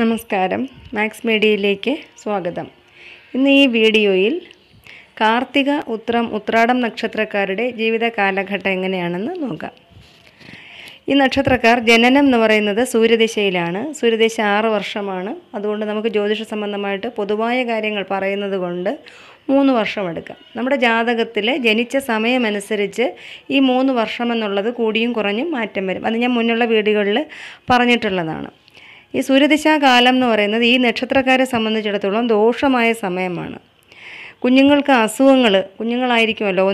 നമസ്കാരം മാക്സ് മീഡിയയിലേക്ക് സ്വാഗതം ഇന്ന് ഈ വീഡിയോയിൽ കാർത്തിക ഉത്രം ഉത്രാടം നക്ഷത്രക്കാരുടെ ജീവിത കാലഘട്ടം എങ്ങനെയാണെന്ന് നോക്കാം ഈ നക്ഷത്രക്കാർ ജനനം എന്ന് പറയുന്നത് സൂര്യദിശയിലാണ് സൂര്യദിശ ആറ് വർഷമാണ് അതുകൊണ്ട് നമുക്ക് ജ്യോതിഷ സംബന്ധമായിട്ട് പൊതുവായ കാര്യങ്ങൾ പറയുന്നത് കൊണ്ട് മൂന്ന് വർഷമെടുക്കാം നമ്മുടെ ജാതകത്തിൽ ജനിച്ച സമയമനുസരിച്ച് ഈ മൂന്ന് വർഷമെന്നുള്ളത് കൂടിയും കുറഞ്ഞും മാറ്റം വരും അത് ഞാൻ മുന്നുള്ള വീടുകളിൽ പറഞ്ഞിട്ടുള്ളതാണ് ഈ സൂര്യദിശാകാലം എന്ന് പറയുന്നത് ഈ നക്ഷത്രക്കാരെ സംബന്ധിച്ചിടത്തോളം ദോഷമായ സമയമാണ് കുഞ്ഞുങ്ങൾക്ക് അസുഖങ്ങൾ കുഞ്ഞുങ്ങളായിരിക്കുമല്ലോ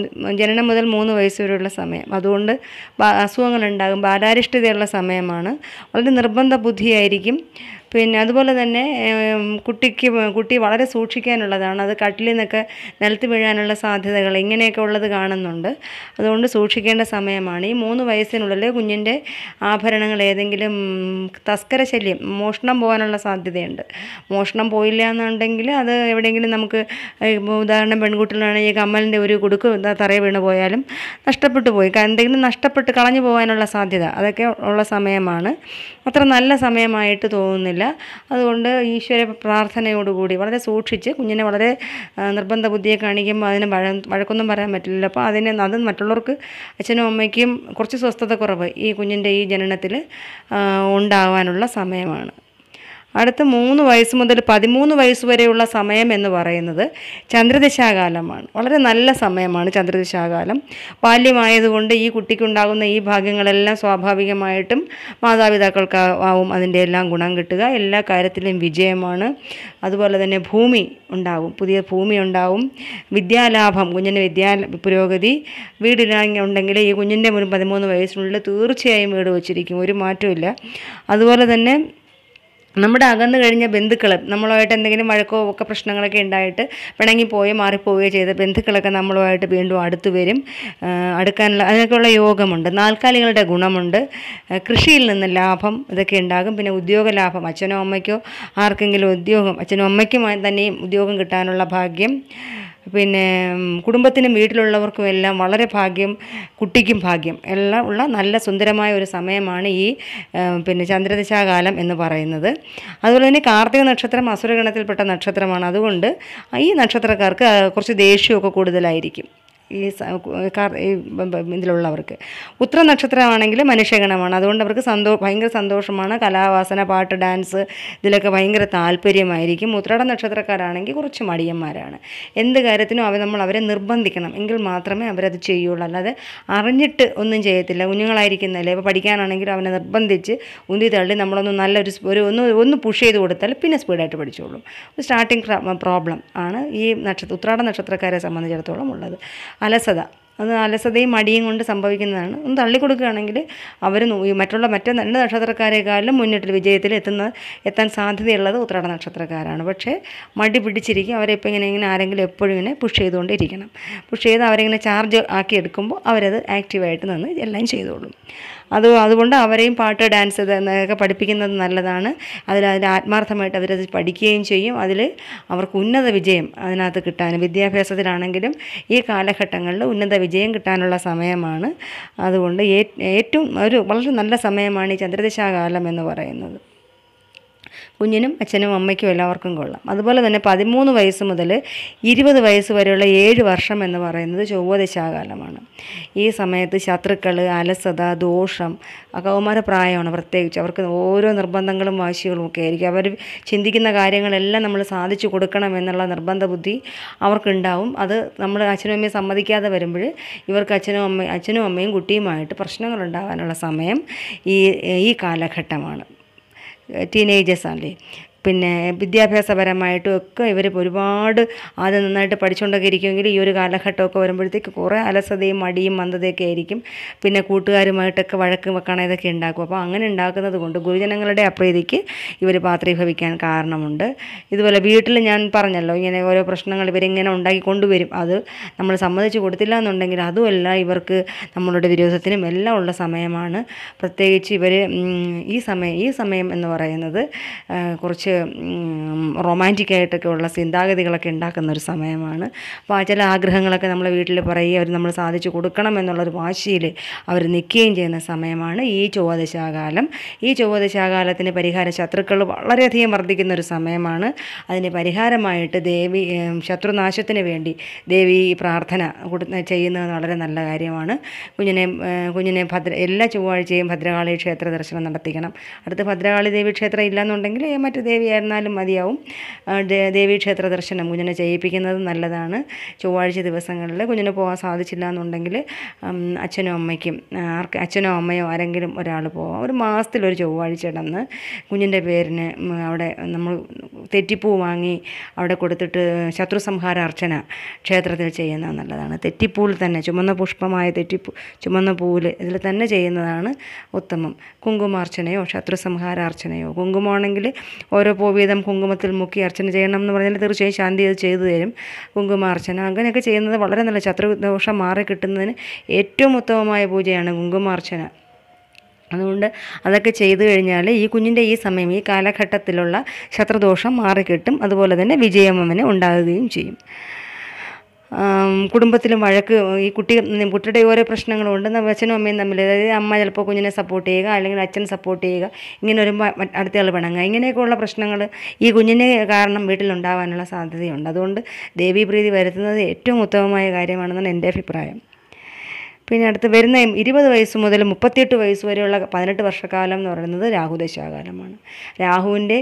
ജനനം മുതൽ മൂന്ന് വയസ്സ് വരെയുള്ള സമയം അതുകൊണ്ട് അസുഖങ്ങളുണ്ടാകും ബാലാരിഷ്ടതയുള്ള സമയമാണ് വളരെ നിർബന്ധ ബുദ്ധിയായിരിക്കും പിന്നെ അതുപോലെ തന്നെ കുട്ടിക്ക് കുട്ടി വളരെ സൂക്ഷിക്കാനുള്ളതാണ് അത് കട്ടിലിൽ നിന്നൊക്കെ നിലത്ത് വീഴാനുള്ള സാധ്യതകൾ ഇങ്ങനെയൊക്കെ ഉള്ളത് കാണുന്നുണ്ട് അതുകൊണ്ട് സൂക്ഷിക്കേണ്ട സമയമാണ് ഈ മൂന്ന് വയസ്സിനുള്ളിൽ കുഞ്ഞിൻ്റെ ആഭരണങ്ങൾ ഏതെങ്കിലും തസ്കര ശല്യം മോഷണം പോകാനുള്ള സാധ്യതയുണ്ട് മോഷണം പോയില്ല എന്നുണ്ടെങ്കിൽ അത് എവിടെയെങ്കിലും നമുക്ക് ഉദാഹരണം പെൺകുട്ടികളാണെങ്കിൽ ഈ കമ്മലിൻ്റെ ഒരു കുടുക്ക് തറയെ വീണ് പോയാലും നഷ്ടപ്പെട്ടു പോയി എന്തെങ്കിലും നഷ്ടപ്പെട്ട് കളഞ്ഞു പോകാനുള്ള സാധ്യത അതൊക്കെ ഉള്ള സമയമാണ് അത്ര നല്ല സമയമായിട്ട് തോന്നുന്നില്ല അതുകൊണ്ട് ഈശ്വര പ്രാർത്ഥനയോടുകൂടി വളരെ സൂക്ഷിച്ച് കുഞ്ഞിനെ വളരെ നിർബന്ധ ബുദ്ധിയെ കാണിക്കുമ്പോൾ അതിന് വഴ വഴക്കൊന്നും പറയാൻ പറ്റില്ല അപ്പോൾ അതിന് അത് മറ്റുള്ളവർക്ക് അച്ഛനും അമ്മയ്ക്കും കുറച്ച് സ്വസ്ഥത കുറവ് ഈ കുഞ്ഞിൻ്റെ ഈ ജനനത്തിൽ ഉണ്ടാകാനുള്ള സമയമാണ് അടുത്ത മൂന്ന് വയസ്സ് മുതൽ പതിമൂന്ന് വയസ്സ് വരെയുള്ള സമയം എന്ന് പറയുന്നത് ചന്ദ്രദിശാകാലമാണ് വളരെ നല്ല സമയമാണ് ചന്ദ്രദിശാകാലം ബാല്യമായതുകൊണ്ട് ഈ കുട്ടിക്കുണ്ടാകുന്ന ഈ ഭാഗ്യങ്ങളെല്ലാം സ്വാഭാവികമായിട്ടും മാതാപിതാക്കൾക്ക് ആവും അതിൻ്റെ എല്ലാം ഗുണം കിട്ടുക എല്ലാ കാര്യത്തിലും വിജയമാണ് അതുപോലെ തന്നെ ഭൂമി ഉണ്ടാവും പുതിയ ഭൂമി ഉണ്ടാവും വിദ്യാലാഭം കുഞ്ഞിന് വിദ്യാ പുരോഗതി വീടിനാങ്ങി ഉണ്ടെങ്കിൽ ഈ കുഞ്ഞിൻ്റെ മുൻ പതിമൂന്ന് വയസ്സിനുള്ളിൽ തീർച്ചയായും വീട് വച്ചിരിക്കും ഒരു മാറ്റമില്ല അതുപോലെ തന്നെ നമ്മുടെ അകന്നു കഴിഞ്ഞ ബന്ധുക്കൾ നമ്മളുമായിട്ട് എന്തെങ്കിലും വഴക്കോ ഒക്കെ പ്രശ്നങ്ങളൊക്കെ ഉണ്ടായിട്ട് പിണങ്ങിപ്പോയോ മാറിപ്പോവുകയോ ചെയ്ത ബന്ധുക്കളൊക്കെ നമ്മളുമായിട്ട് വീണ്ടും അടുത്തു വരും അടുക്കാനുള്ള അതിനൊക്കെയുള്ള യോഗമുണ്ട് നാൽക്കാലികളുടെ ഗുണമുണ്ട് കൃഷിയിൽ നിന്ന് ലാഭം ഇതൊക്കെ ഉണ്ടാകും പിന്നെ ഉദ്യോഗ ലാഭം അച്ഛനോ അമ്മയ്ക്കോ ആർക്കെങ്കിലും ഉദ്യോഗം അച്ഛനും അമ്മയ്ക്കും തന്നെയും ഉദ്യോഗം കിട്ടാനുള്ള ഭാഗ്യം പിന്നെ കുടുംബത്തിനും വീട്ടിലുള്ളവർക്കും എല്ലാം വളരെ ഭാഗ്യം കുട്ടിക്കും ഭാഗ്യം എല്ലാം ഉള്ള നല്ല സുന്ദരമായ ഒരു സമയമാണ് ഈ പിന്നെ ചന്ദ്രദശാകാലം എന്ന് പറയുന്നത് അതുപോലെ തന്നെ കാർത്തിക നക്ഷത്രം അസുരഗണത്തിൽപ്പെട്ട നക്ഷത്രമാണ് അതുകൊണ്ട് ഈ നക്ഷത്രക്കാർക്ക് കുറച്ച് ദേഷ്യമൊക്കെ കൂടുതലായിരിക്കും ഈ ഇതിലുള്ളവർക്ക് ഉത്തര നക്ഷത്രമാണെങ്കിൽ മനുഷ്യഗണമാണ് അതുകൊണ്ട് അവർക്ക് സന്തോ ഭയങ്കര സന്തോഷമാണ് കലാവാസന പാട്ട് ഡാൻസ് ഇതിലൊക്കെ ഭയങ്കര താല്പര്യമായിരിക്കും ഉത്രട നക്ഷത്രക്കാരാണെങ്കിൽ കുറച്ച് മടിയന്മാരാണ് എന്ത് കാര്യത്തിനും അവ നമ്മൾ അവരെ നിർബന്ധിക്കണം എങ്കിൽ മാത്രമേ അവരത് ചെയ്യുള്ളൂ അല്ലാതെ അറിഞ്ഞിട്ട് ഒന്നും ചെയ്യത്തില്ല കുഞ്ഞുങ്ങളായിരിക്കുന്നതല്ലേ ഇപ്പോൾ പഠിക്കാനാണെങ്കിലും അവനെ നിർബന്ധിച്ച് ഉന്തി തള്ളി നമ്മളൊന്ന് നല്ലൊരു ഒരു ഒന്ന് ഒന്ന് പുഷ് ചെയ്ത് കൊടുത്താൽ പിന്നെ സ്പീഡായിട്ട് പഠിച്ചോളും സ്റ്റാർട്ടിങ് പ്രോബ്ലം ആണ് ഈ നക്ഷത്ര ഉത്രാട നക്ഷത്രക്കാരെ സംബന്ധിച്ചിടത്തോളം ഉള്ളത് അലസത അത് അലസതയും മടിയും കൊണ്ട് സംഭവിക്കുന്നതാണ് ഒന്ന് തള്ളിക്കൊടുക്കുകയാണെങ്കിൽ അവർ മറ്റുള്ള മറ്റ് രണ്ട് നക്ഷത്രക്കാരെക്കാളും മുന്നിട്ട് വിജയത്തിൽ എത്തുന്ന എത്താൻ സാധ്യതയുള്ളത് ഉത്രാട നക്ഷത്രക്കാരാണ് പക്ഷേ മടി പിടിച്ചിരിക്കും അവരെ ഇപ്പോൾ ഇങ്ങനെ ഇങ്ങനെ ആരെങ്കിലും എപ്പോഴും ഇങ്ങനെ പുഷ് ചെയ്തുകൊണ്ടിരിക്കണം പുഷ് ചെയ്ത് അവരിങ്ങനെ ചാർജ് ആക്കി എടുക്കുമ്പോൾ അവരത് ആക്റ്റീവായിട്ട് നിന്ന് എല്ലാം ചെയ്തോളും അത് അതുകൊണ്ട് അവരെയും പാട്ട് ഡാൻസ് ഒക്കെ പഠിപ്പിക്കുന്നത് നല്ലതാണ് അതിൽ അതിൽ ആത്മാർത്ഥമായിട്ട് അവരത് പഠിക്കുകയും ചെയ്യും അതിൽ അവർക്ക് ഉന്നത വിജയം അതിനകത്ത് കിട്ടാനും വിദ്യാഭ്യാസത്തിലാണെങ്കിലും ഈ കാലഘട്ടങ്ങളിൽ ഉന്നത വിജയം കിട്ടാനുള്ള സമയമാണ് അതുകൊണ്ട് ഏറ്റവും ഒരു വളരെ നല്ല സമയമാണ് ഈ ചന്ദ്രദിശാകാലം എന്ന് പറയുന്നത് കുഞ്ഞിനും അച്ഛനും അമ്മയ്ക്കും എല്ലാവർക്കും കൊള്ളാം അതുപോലെ തന്നെ പതിമൂന്ന് വയസ്സ് മുതൽ ഇരുപത് വയസ്സ് വരെയുള്ള ഏഴ് വർഷം എന്ന് പറയുന്നത് ചൊവ്വദശാകാലമാണ് ഈ സമയത്ത് ശത്രുക്കൾ അലസത ദോഷം കൗമാര പ്രായമാണ് പ്രത്യേകിച്ച് അവർക്ക് ഓരോ നിർബന്ധങ്ങളും വാശികളും ഒക്കെ ആയിരിക്കും അവർ ചിന്തിക്കുന്ന കാര്യങ്ങളെല്ലാം നമ്മൾ സാധിച്ചു കൊടുക്കണം എന്നുള്ള നിർബന്ധ ബുദ്ധി അവർക്കുണ്ടാവും അത് നമ്മൾ അച്ഛനും അമ്മയും സമ്മതിക്കാതെ വരുമ്പോൾ ഇവർക്ക് അച്ഛനും അമ്മയും അച്ഛനും അമ്മയും കുട്ടിയുമായിട്ട് പ്രശ്നങ്ങളുണ്ടാകാനുള്ള സമയം ഈ ഈ കാലഘട്ടമാണ് teenagers only പിന്നെ വിദ്യാഭ്യാസപരമായിട്ടും ഒക്കെ ഇവർ ഒരുപാട് ആദ്യം നന്നായിട്ട് പഠിച്ചുകൊണ്ടൊക്കെ ഇരിക്കുമെങ്കിൽ ഈ ഒരു കാലഘട്ടമൊക്കെ വരുമ്പോഴത്തേക്ക് കുറേ അലസതയും മടിയും മന്ദതയൊക്കെ ആയിരിക്കും പിന്നെ കൂട്ടുകാരുമായിട്ടൊക്കെ വഴക്ക് വെക്കണം ഇതൊക്കെ ഉണ്ടാക്കും അപ്പോൾ അങ്ങനെ ഉണ്ടാക്കുന്നത് കൊണ്ട് ഗുരുജനങ്ങളുടെ അപ്രീതിക്ക് ഇവർ പാത്രീഭവിക്കാൻ കാരണമുണ്ട് ഇതുപോലെ വീട്ടിൽ ഞാൻ പറഞ്ഞല്ലോ ഇങ്ങനെ ഓരോ പ്രശ്നങ്ങൾ ഇവരിങ്ങനെ ഉണ്ടാക്കി കൊണ്ടുവരും അത് നമ്മൾ സമ്മതിച്ചു കൊടുത്തില്ല എന്നുണ്ടെങ്കിൽ അതുമല്ല ഇവർക്ക് നമ്മളുടെ വിരോധത്തിനും എല്ലാം ഉള്ള സമയമാണ് പ്രത്യേകിച്ച് ഇവർ ഈ സമയം ഈ സമയം എന്ന് പറയുന്നത് കുറച്ച് റൊമാൻറ്റിക്കായിട്ടൊക്കെ ഉള്ള ചിന്താഗതികളൊക്കെ ഉണ്ടാക്കുന്ന ഒരു സമയമാണ് അപ്പോൾ ചില ആഗ്രഹങ്ങളൊക്കെ നമ്മൾ വീട്ടിൽ പറയുകയും അവർ നമ്മൾ സാധിച്ചു കൊടുക്കണം എന്നുള്ളൊരു വാശിയിൽ അവർ നിൽക്കുകയും ചെയ്യുന്ന സമയമാണ് ഈ ചൊവ്വദശാകാലം ഈ ചൊവ്വദശാകാലത്തിന് പരിഹാര ശത്രുക്കൾ വളരെയധികം വർദ്ധിക്കുന്ന ഒരു സമയമാണ് അതിന് പരിഹാരമായിട്ട് ദേവി ശത്രുനാശത്തിന് വേണ്ടി ദേവി പ്രാർത്ഥന ചെയ്യുന്നത് വളരെ നല്ല കാര്യമാണ് കുഞ്ഞിനെ കുഞ്ഞിനെ ഭദ്ര എല്ലാ ചൊവ്വാഴ്ചയും ഭദ്രകാളി ക്ഷേത്ര ദർശനം നടത്തിക്കണം അടുത്ത് ഭദ്രകാളി ദേവി ക്ഷേത്രം ഇല്ലയെന്നുണ്ടെങ്കിൽ മറ്റു ദേവി ദേവിയായിരുന്നാലും മതിയാവും ദേവീക്ഷേത്ര ദർശനം കുഞ്ഞിനെ ചെയ്യിപ്പിക്കുന്നത് നല്ലതാണ് ചൊവ്വാഴ്ച ദിവസങ്ങളിൽ കുഞ്ഞിനെ പോകാൻ സാധിച്ചില്ല എന്നുണ്ടെങ്കിൽ അച്ഛനോ അമ്മയ്ക്കും ആർക്ക് അച്ഛനോ അമ്മയോ ആരെങ്കിലും ഒരാൾ പോകാം ഒരു മാസത്തിലൊരു ചൊവ്വാഴ്ച ഇടന്ന് കുഞ്ഞിൻ്റെ പേരിന് അവിടെ നമ്മൾ തെറ്റിപ്പൂ വാങ്ങി അവിടെ കൊടുത്തിട്ട് ശത്രു സംഹാര അർച്ചന ക്ഷേത്രത്തിൽ ചെയ്യുന്നത് നല്ലതാണ് തെറ്റിപ്പൂവിൽ തന്നെ ചുമന്ന പുഷ്പമായ തെറ്റിപ്പൂ ചുമന്ന പൂവിൽ ഇതിൽ തന്നെ ചെയ്യുന്നതാണ് ഉത്തമം കുങ്കുമാർച്ചനയോ ശത്രു അർച്ചനയോ കുങ്കുമമാണെങ്കിൽ ഓരോ പൂ വീതം കുങ്കുമത്തിൽ മുക്കി അർച്ചന ചെയ്യണം എന്ന് പറഞ്ഞാൽ തീർച്ചയായും ശാന്തി അത് ചെയ്തു തരും കുങ്കുമാർച്ചന അങ്ങനെയൊക്കെ ചെയ്യുന്നത് വളരെ നല്ല ശത്രുദോഷം മാറി കിട്ടുന്നതിന് ഏറ്റവും ഉത്തമമായ പൂജയാണ് കുങ്കുമാർച്ചന അതുകൊണ്ട് അതൊക്കെ ചെയ്തു കഴിഞ്ഞാൽ ഈ കുഞ്ഞിൻ്റെ ഈ സമയം ഈ കാലഘട്ടത്തിലുള്ള ശത്രുദോഷം മാറിക്കിട്ടും അതുപോലെ തന്നെ വിജയമ്മന് ഉണ്ടാകുകയും ചെയ്യും കുടുംബത്തിലും വഴക്ക് ഈ കുട്ടി കുട്ടിയുടെ ഓരോ പ്രശ്നങ്ങളുണ്ട് അച്ഛനും അമ്മയും തമ്മിൽ അതായത് അമ്മ ചിലപ്പോൾ കുഞ്ഞിനെ സപ്പോർട്ട് ചെയ്യുക അല്ലെങ്കിൽ അച്ഛൻ സപ്പോർട്ട് ചെയ്യുക ഇങ്ങനെ വരുമ്പോൾ അടുത്തയാൾ പിണങ്ങുക ഇങ്ങനെയൊക്കെയുള്ള പ്രശ്നങ്ങൾ ഈ കുഞ്ഞിനെ കാരണം വീട്ടിലുണ്ടാവാനുള്ള സാധ്യതയുണ്ട് അതുകൊണ്ട് ദേവീപ്രീതി വരുത്തുന്നത് ഏറ്റവും ഉത്തമമായ കാര്യമാണെന്നാണ് എൻ്റെ അഭിപ്രായം പിന്നെ അടുത്ത് വരുന്ന ഇരുപത് വയസ്സ് മുതൽ മുപ്പത്തിയെട്ട് വയസ്സ് വരെയുള്ള പതിനെട്ട് വർഷക്കാലം എന്ന് പറയുന്നത് രാഹുദശാകാലമാണ് രാഹുവിൻ്റെ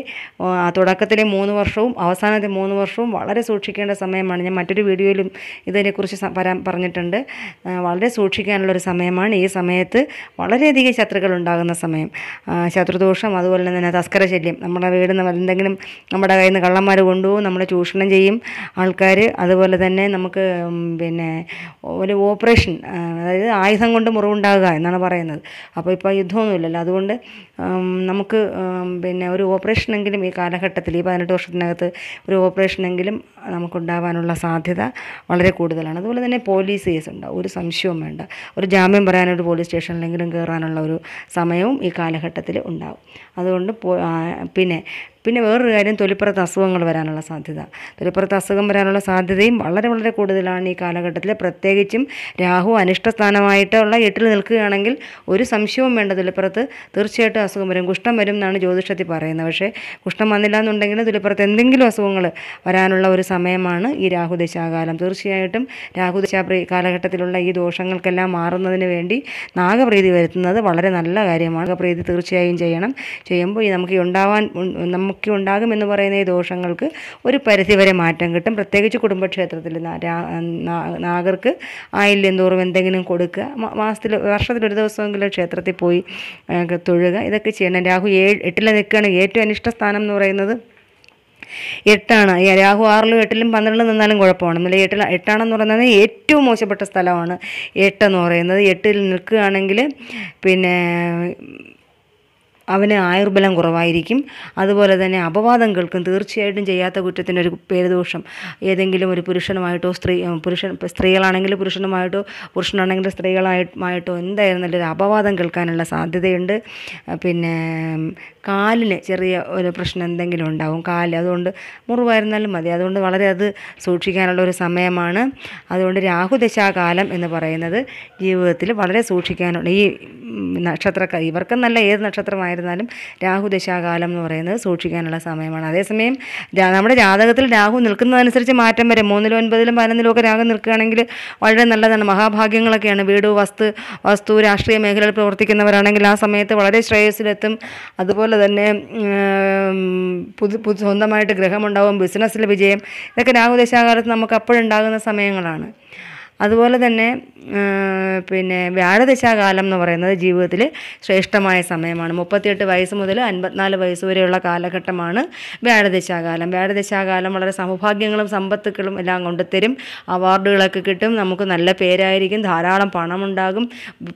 തുടക്കത്തിലെ മൂന്ന് വർഷവും അവസാനത്തെ മൂന്ന് വർഷവും വളരെ സൂക്ഷിക്കേണ്ട സമയമാണ് ഞാൻ മറ്റൊരു വീഡിയോയിലും ഇതിനെക്കുറിച്ച് പരാ പറഞ്ഞിട്ടുണ്ട് വളരെ സൂക്ഷിക്കാനുള്ളൊരു സമയമാണ് ഈ സമയത്ത് വളരെയധികം ശത്രുക്കൾ ഉണ്ടാകുന്ന സമയം ശത്രുദോഷം അതുപോലെ തന്നെ തസ്കര ശല്യം നമ്മുടെ വീട് എന്തെങ്കിലും നമ്മുടെ കയ്യിൽ നിന്ന് കള്ളന്മാർ കൊണ്ടുപോകും നമ്മളെ ചൂഷണം ചെയ്യും ആൾക്കാർ അതുപോലെ തന്നെ നമുക്ക് പിന്നെ ഒരു ഓപ്പറേഷൻ അതായത് ആയുധം കൊണ്ട് മുറിവുണ്ടാകുക എന്നാണ് പറയുന്നത് അപ്പോൾ ഇപ്പോൾ യുദ്ധമൊന്നുമില്ലല്ലോ അതുകൊണ്ട് നമുക്ക് പിന്നെ ഒരു ഓപ്പറേഷനെങ്കിലും ഈ കാലഘട്ടത്തിൽ ഈ പതിനെട്ട് വർഷത്തിനകത്ത് ഒരു ഓപ്പറേഷനെങ്കിലും നമുക്കുണ്ടാവാനുള്ള സാധ്യത വളരെ കൂടുതലാണ് അതുപോലെ തന്നെ പോലീസ് കേസ് ഉണ്ടാവും ഒരു സംശയവും വേണ്ട ഒരു ജാമ്യം പറയാനൊരു പോലീസ് സ്റ്റേഷനിലെങ്കിലും കയറാനുള്ള ഒരു സമയവും ഈ കാലഘട്ടത്തിൽ ഉണ്ടാവും അതുകൊണ്ട് പിന്നെ പിന്നെ വേറൊരു കാര്യം തൊലിപ്പുറത്ത് അസുഖങ്ങൾ വരാനുള്ള സാധ്യത തൊലിപ്പുറത്ത് അസുഖം വരാനുള്ള സാധ്യതയും വളരെ വളരെ കൂടുതലാണ് ഈ കാലഘട്ടത്തിൽ പ്രത്യേകിച്ചും രാഹു അനിഷ്ടസ്ഥാനമായിട്ടുള്ള എട്ടിൽ നിൽക്കുകയാണെങ്കിൽ ഒരു സംശയവും വേണ്ട തൊലിപ്പുറത്ത് തീർച്ചയായിട്ടും അസുഖം വരും കുഷ്ഠം വരും എന്നാണ് ജ്യോതിഷത്തിൽ പറയുന്നത് പക്ഷേ കുഷ്ഠം വന്നില്ല എന്നുണ്ടെങ്കിൽ തൊലിപ്പുറത്ത് എന്തെങ്കിലും അസുഖങ്ങൾ വരാനുള്ള ഒരു സമയമാണ് ഈ രാഹു ദശാകാലം തീർച്ചയായിട്ടും രാഹു കാലഘട്ടത്തിലുള്ള ഈ ദോഷങ്ങൾക്കെല്ലാം മാറുന്നതിന് വേണ്ടി നാഗപ്രീതി വരുത്തുന്നത് വളരെ നല്ല കാര്യമാണ് നാഗപ്രീതി തീർച്ചയായും ചെയ്യണം ചെയ്യുമ്പോൾ ഈ നമുക്ക് ഉണ്ടാവാൻ നമുക്ക് നമുക്ക് ഉണ്ടാകുമെന്ന് പറയുന്ന ഈ ദോഷങ്ങൾക്ക് ഒരു പരിധിവരെ മാറ്റം കിട്ടും പ്രത്യേകിച്ച് കുടുംബക്ഷേത്രത്തിൽ നാഗർക്ക് ആയില്യം തോറും എന്തെങ്കിലും കൊടുക്കുക മാസത്തിൽ വർഷത്തിൽ ഒരു ദിവസമെങ്കിലും ക്ഷേത്രത്തിൽ പോയി തൊഴുക ഇതൊക്കെ ചെയ്യണം രാഹു ഏഴ് എട്ടിൽ നിൽക്കുകയാണ് ഏറ്റവും അനിഷ്ട സ്ഥാനം എന്ന് പറയുന്നത് എട്ടാണ് രാഹു ആറിലും എട്ടിലും പന്ത്രണ്ടിലും നിന്നാലും കുഴപ്പമാണ് അല്ലെങ്കിൽ എട്ടിൽ എട്ടാണെന്ന് പറയുന്നത് ഏറ്റവും മോശപ്പെട്ട സ്ഥലമാണ് എട്ടെന്ന് പറയുന്നത് എട്ടിൽ നിൽക്കുകയാണെങ്കിൽ പിന്നെ അവന് ആയുർബലം കുറവായിരിക്കും അതുപോലെ തന്നെ അപവാദം കേൾക്കും തീർച്ചയായിട്ടും ചെയ്യാത്ത കുറ്റത്തിന് ഒരു പേരുദോഷം ഏതെങ്കിലും ഒരു പുരുഷനുമായിട്ടോ സ്ത്രീ പുരുഷൻ സ്ത്രീകളാണെങ്കിൽ പുരുഷനുമായിട്ടോ പുരുഷനാണെങ്കിൽ സ്ത്രീകളായിട്ടോ എന്തായിരുന്നാലും ഒരു അപവാദം കേൾക്കാനുള്ള സാധ്യതയുണ്ട് പിന്നെ കാലിന് ചെറിയ ഒരു പ്രശ്നം എന്തെങ്കിലും ഉണ്ടാവും കാല് അതുകൊണ്ട് മുറിവായിരുന്നാലും മതി അതുകൊണ്ട് വളരെ അത് സൂക്ഷിക്കാനുള്ള ഒരു സമയമാണ് അതുകൊണ്ട് രാഹുദശാകാലം എന്ന് പറയുന്നത് ജീവിതത്തിൽ വളരെ സൂക്ഷിക്കാനുള്ള ഈ നക്ഷത്രക്കാർ ഇവർക്കെന്നല്ല ഏത് നക്ഷത്രമായിരുന്നു എന്നിരുന്നാലും രാഹു ദശാകാലം എന്ന് പറയുന്നത് സൂക്ഷിക്കാനുള്ള സമയമാണ് അതേസമയം നമ്മുടെ ജാതകത്തിൽ രാഹു നിൽക്കുന്നതനുസരിച്ച് മാറ്റം വരും മൂന്നിലും ഒൻപതിലും പതിനൊന്നിലും ഒക്കെ രാഹു നിൽക്കുകയാണെങ്കിൽ വളരെ നല്ലതാണ് മഹാഭാഗ്യങ്ങളൊക്കെയാണ് വീട് വസ്തു വസ്തു രാഷ്ട്രീയ മേഖലയിൽ പ്രവർത്തിക്കുന്നവരാണെങ്കിൽ ആ സമയത്ത് വളരെ ശ്രേയസ്സിലെത്തും അതുപോലെ തന്നെ പുതു പുതു സ്വന്തമായിട്ട് ഗ്രഹമുണ്ടാവും ബിസിനസ്സിൽ വിജയം ഇതൊക്കെ രാഹു ദശാകാലത്ത് നമുക്ക് അപ്പോഴുണ്ടാകുന്ന സമയങ്ങളാണ് അതുപോലെ തന്നെ പിന്നെ വ്യാഴദശാകാലം എന്ന് പറയുന്നത് ജീവിതത്തിൽ ശ്രേഷ്ഠമായ സമയമാണ് മുപ്പത്തിയെട്ട് വയസ്സ് മുതൽ അൻപത്തിനാല് വയസ്സ് വരെയുള്ള കാലഘട്ടമാണ് വ്യാഴദശാകാലം വ്യാഴദശാകാലം വളരെ സമഭാഗ്യങ്ങളും സമ്പത്തുക്കളും എല്ലാം കൊണ്ടുത്തരും അവാർഡുകളൊക്കെ കിട്ടും നമുക്ക് നല്ല പേരായിരിക്കും ധാരാളം പണമുണ്ടാകും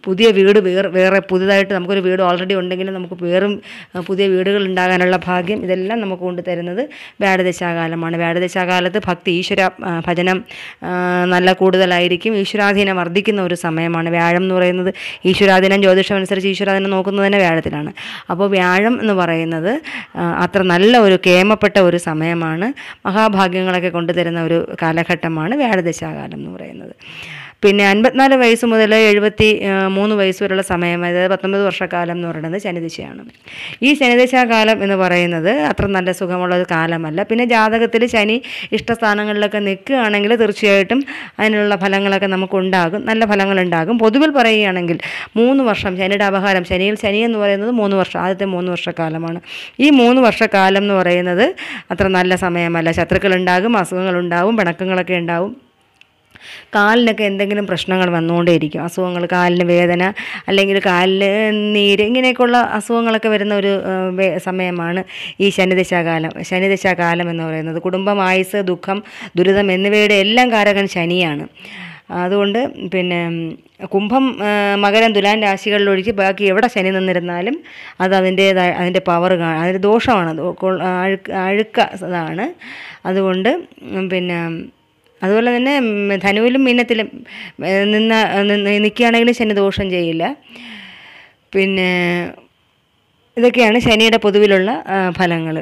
പുതിയ വീട് വേറെ വേറെ പുതുതായിട്ട് നമുക്കൊരു വീട് ഓൾറെഡി ഉണ്ടെങ്കിലും നമുക്ക് വേറും പുതിയ വീടുകൾ ഉണ്ടാകാനുള്ള ഭാഗ്യം ഇതെല്ലാം നമുക്ക് കൊണ്ടുതരുന്നത് വ്യാഴദശാകാലമാണ് വ്യാഴദശാകാലത്ത് ഭക്തി ഈശ്വര ഭജനം നല്ല കൂടുതലായിരിക്കും ആയിരിക്കും ഈശ്വരാധീനം വർദ്ധിക്കുന്ന ഒരു സമയമാണ് വ്യാഴം എന്ന് പറയുന്നത് ഈശ്വരാധീനം ജ്യോതിഷം അനുസരിച്ച് ഈശ്വരാധീനം നോക്കുന്നത് തന്നെ വ്യാഴത്തിലാണ് അപ്പോൾ വ്യാഴം എന്ന് പറയുന്നത് അത്ര നല്ല ഒരു കേമപ്പെട്ട ഒരു സമയമാണ് മഹാഭാഗ്യങ്ങളൊക്കെ കൊണ്ടുതരുന്ന ഒരു കാലഘട്ടമാണ് വ്യാഴദശാകാലം എന്ന് പറയുന്നത് പിന്നെ അൻപത്തിനാല് വയസ്സ് മുതൽ എഴുപത്തി മൂന്ന് വയസ്സ് വരെയുള്ള സമയം അതായത് പത്തൊമ്പത് വർഷക്കാലം എന്ന് പറയുന്നത് ശനിദിശയാണ് ഈ ശനിദിശാകാലം എന്ന് പറയുന്നത് അത്ര നല്ല സുഖമുള്ള ഒരു കാലമല്ല പിന്നെ ജാതകത്തിൽ ശനി ഇഷ്ടസ്ഥാനങ്ങളിലൊക്കെ നിൽക്കുകയാണെങ്കിൽ തീർച്ചയായിട്ടും അതിനുള്ള ഫലങ്ങളൊക്കെ നമുക്കുണ്ടാകും നല്ല ഫലങ്ങളുണ്ടാകും പൊതുവിൽ പറയുകയാണെങ്കിൽ മൂന്ന് വർഷം ശനിയുടെ അപഹാരം ശനിയിൽ ശനി എന്ന് പറയുന്നത് മൂന്ന് വർഷം ആദ്യത്തെ മൂന്ന് വർഷക്കാലമാണ് ഈ മൂന്ന് വർഷക്കാലം എന്ന് പറയുന്നത് അത്ര നല്ല സമയമല്ല ശത്രുക്കളുണ്ടാകും അസുഖങ്ങളുണ്ടാകും പിണക്കങ്ങളൊക്കെ ഉണ്ടാവും കാലിനൊക്കെ എന്തെങ്കിലും പ്രശ്നങ്ങൾ വന്നുകൊണ്ടേയിരിക്കും അസുഖങ്ങൾ കാലിന് വേദന അല്ലെങ്കിൽ കാലിന് നീര് ഇങ്ങനെയൊക്കെയുള്ള അസുഖങ്ങളൊക്കെ വരുന്ന ഒരു സമയമാണ് ഈ ശനിദശാകാലം ശനിദശാകാലം എന്ന് പറയുന്നത് കുടുംബം ആയുസ് ദുഃഖം ദുരിതം എന്നിവയുടെ എല്ലാം കാരകൻ ശനിയാണ് അതുകൊണ്ട് പിന്നെ കുംഭം മകരം തുലാൻ രാശികളിലൊഴിച്ച് ബാക്കി എവിടെ ശനി നിന്നിരുന്നാലും അത് അതിൻ്റേതായ അതിൻ്റെ പവർ കാണും അതിൻ്റെ ദോഷമാണ് അഴുക്ക അഴുക്ക അതുകൊണ്ട് പിന്നെ അതുപോലെ തന്നെ ധനുവിലും മീനത്തിലും നിന്ന് നിൽക്കുകയാണെങ്കിലും ശനി ദോഷം ചെയ്യില്ല പിന്നെ ഇതൊക്കെയാണ് ശനിയുടെ പൊതുവിലുള്ള ഫലങ്ങൾ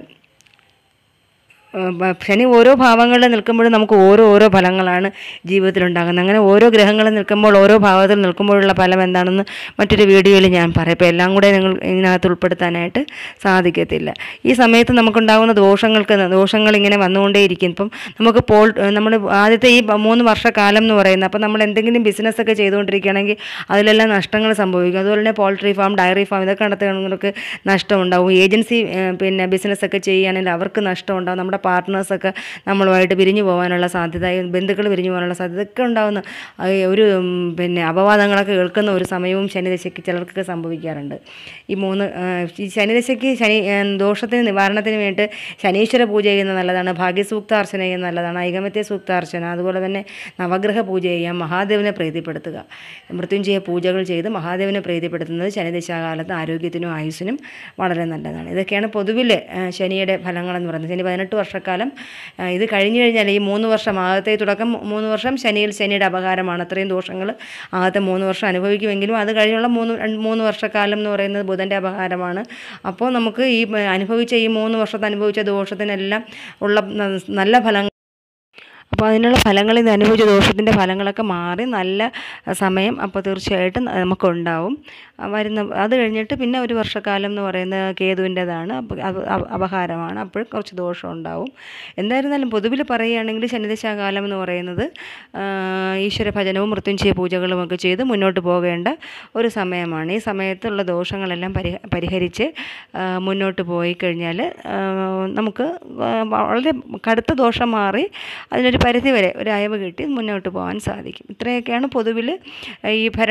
ശനി ഓരോ ഭാവങ്ങളിൽ നിൽക്കുമ്പോഴും നമുക്ക് ഓരോ ഓരോ ഫലങ്ങളാണ് ജീവിതത്തിലുണ്ടാകുന്നത് അങ്ങനെ ഓരോ ഗ്രഹങ്ങളിൽ നിൽക്കുമ്പോൾ ഓരോ ഭാവത്തിൽ നിൽക്കുമ്പോഴുള്ള ഫലം എന്താണെന്ന് മറ്റൊരു വീഡിയോയിൽ ഞാൻ പറയാം അപ്പോൾ എല്ലാം കൂടെ നിങ്ങൾ ഇതിനകത്ത് ഉൾപ്പെടുത്താനായിട്ട് സാധിക്കത്തില്ല ഈ സമയത്ത് നമുക്കുണ്ടാകുന്ന ദോഷങ്ങൾക്ക് ദോഷങ്ങൾ ഇങ്ങനെ വന്നുകൊണ്ടേയിരിക്കും ഇപ്പം നമുക്ക് പോൾ നമ്മൾ ആദ്യത്തെ ഈ മൂന്ന് വർഷക്കാലം എന്ന് പറയുന്നത് അപ്പോൾ നമ്മൾ എന്തെങ്കിലും ബിസിനസ്സൊക്കെ ചെയ്തുകൊണ്ടിരിക്കുകയാണെങ്കിൽ അതിലെല്ലാം നഷ്ടങ്ങൾ സംഭവിക്കും അതുപോലെ തന്നെ പോൾട്രി ഫാം ഡയറി ഫാം ഇതൊക്കെ നടത്തുകയാണെങ്കിൽ നഷ്ടമുണ്ടാവും ഏജൻസി പിന്നെ ബിസിനസ്സൊക്കെ ചെയ്യുകയാണെങ്കിൽ അവർക്ക് നഷ്ടമുണ്ടാവും നമ്മുടെ പാർട്ട്നേഴ്സൊക്കെ നമ്മളുമായിട്ട് പിരിഞ്ഞു പോകാനുള്ള സാധ്യത ബന്ധുക്കൾ പിരിഞ്ഞു പോകാനുള്ള സാധ്യത ഒക്കെ ഉണ്ടാകുന്ന ഒരു പിന്നെ അപവാദങ്ങളൊക്കെ കേൾക്കുന്ന ഒരു സമയവും ശനിദശയ്ക്ക് ചിലർക്കൊക്കെ സംഭവിക്കാറുണ്ട് ഈ മൂന്ന് ഈ ശനിദശയ്ക്ക് ശനി ദോഷത്തിന് നിവാരണത്തിന് വേണ്ടി ശനീശ്വര പൂജ ചെയ്യുന്നത് നല്ലതാണ് ഭാഗ്യസൂക്താർച്ചന ചെയ്യുന്നത് നല്ലതാണ് ഐകമത്യ സൂക്താർച്ചന അതുപോലെ തന്നെ നവഗ്രഹ പൂജ ചെയ്യാം മഹാദേവനെ പ്രീതിപ്പെടുത്തുക മൃത്യുഞ്ജയ പൂജകൾ ചെയ്ത് മഹാദേവനെ പ്രീതിപ്പെടുത്തുന്നത് ശനിദശാകാലത്ത് ആരോഗ്യത്തിനും ആയുസിനും വളരെ നല്ലതാണ് ഇതൊക്കെയാണ് പൊതുവിൽ ശനിയുടെ ഫലങ്ങളെന്ന് പറയുന്നത് ശനി പതിനെട്ട് വർഷം വർഷക്കാലം ഇത് കഴിഞ്ഞു കഴിഞ്ഞാൽ ഈ മൂന്ന് വർഷം ആകത്തെ തുടക്കം മൂന്ന് വർഷം ശനിയിൽ ശനിയുടെ അപകാരമാണ് അത്രയും ദോഷങ്ങൾ ആകത്തെ മൂന്ന് വർഷം അനുഭവിക്കുമെങ്കിലും അത് കഴിഞ്ഞുള്ള മൂന്ന് മൂന്ന് വർഷക്കാലം എന്ന് പറയുന്നത് ബുധൻ്റെ അപകാരമാണ് അപ്പോൾ നമുക്ക് ഈ അനുഭവിച്ച ഈ മൂന്ന് വർഷത്തെ അനുഭവിച്ച ദോഷത്തിനെല്ലാം ഉള്ള നല്ല ഫലങ്ങൾ അപ്പോൾ അതിനുള്ള ഫലങ്ങൾ ഇത് അനുഭവിച്ച ദോഷത്തിൻ്റെ ഫലങ്ങളൊക്കെ മാറി നല്ല സമയം അപ്പോൾ തീർച്ചയായിട്ടും നമുക്കുണ്ടാവും വരുന്ന അത് കഴിഞ്ഞിട്ട് പിന്നെ ഒരു വർഷക്കാലം എന്ന് പറയുന്നത് കേതുവിൻ്റെതാണ് അപ്പോൾ അപഹാരമാണ് അപ്പോൾ കുറച്ച് ദോഷം ഉണ്ടാവും എന്തായിരുന്നാലും പൊതുവിൽ പറയുകയാണെങ്കിൽ ശനിദശാകാലം എന്ന് പറയുന്നത് ഈശ്വര ഭജനവും മൃത്യുഞ്ജയ പൂജകളും ഒക്കെ ചെയ്ത് മുന്നോട്ട് പോകേണ്ട ഒരു സമയമാണ് ഈ സമയത്തുള്ള ദോഷങ്ങളെല്ലാം പരിഹരിച്ച് മുന്നോട്ട് പോയി കഴിഞ്ഞാൽ നമുക്ക് വളരെ കടുത്ത ദോഷം മാറി അതിനൊരു ഒരു പരിധിവരെ ഒരു അയവ് കിട്ടി മുന്നോട്ട് പോകാൻ സാധിക്കും ഇത്രയൊക്കെയാണ് പൊതുവിൽ ഈ ഭര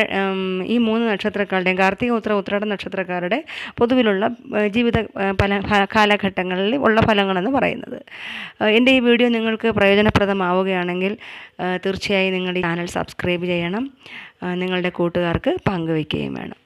ഈ മൂന്ന് നക്ഷത്രക്കാരുടെയും കാർത്തിക ഉത്ര ഉത്രാട നക്ഷത്രക്കാരുടെ പൊതുവിലുള്ള ജീവിത പല കാലഘട്ടങ്ങളിൽ ഉള്ള ഫലങ്ങളെന്ന് പറയുന്നത് എൻ്റെ ഈ വീഡിയോ നിങ്ങൾക്ക് പ്രയോജനപ്രദമാവുകയാണെങ്കിൽ തീർച്ചയായും നിങ്ങൾ ഈ ചാനൽ സബ്സ്ക്രൈബ് ചെയ്യണം നിങ്ങളുടെ കൂട്ടുകാർക്ക് പങ്കുവയ്ക്കുകയും വേണം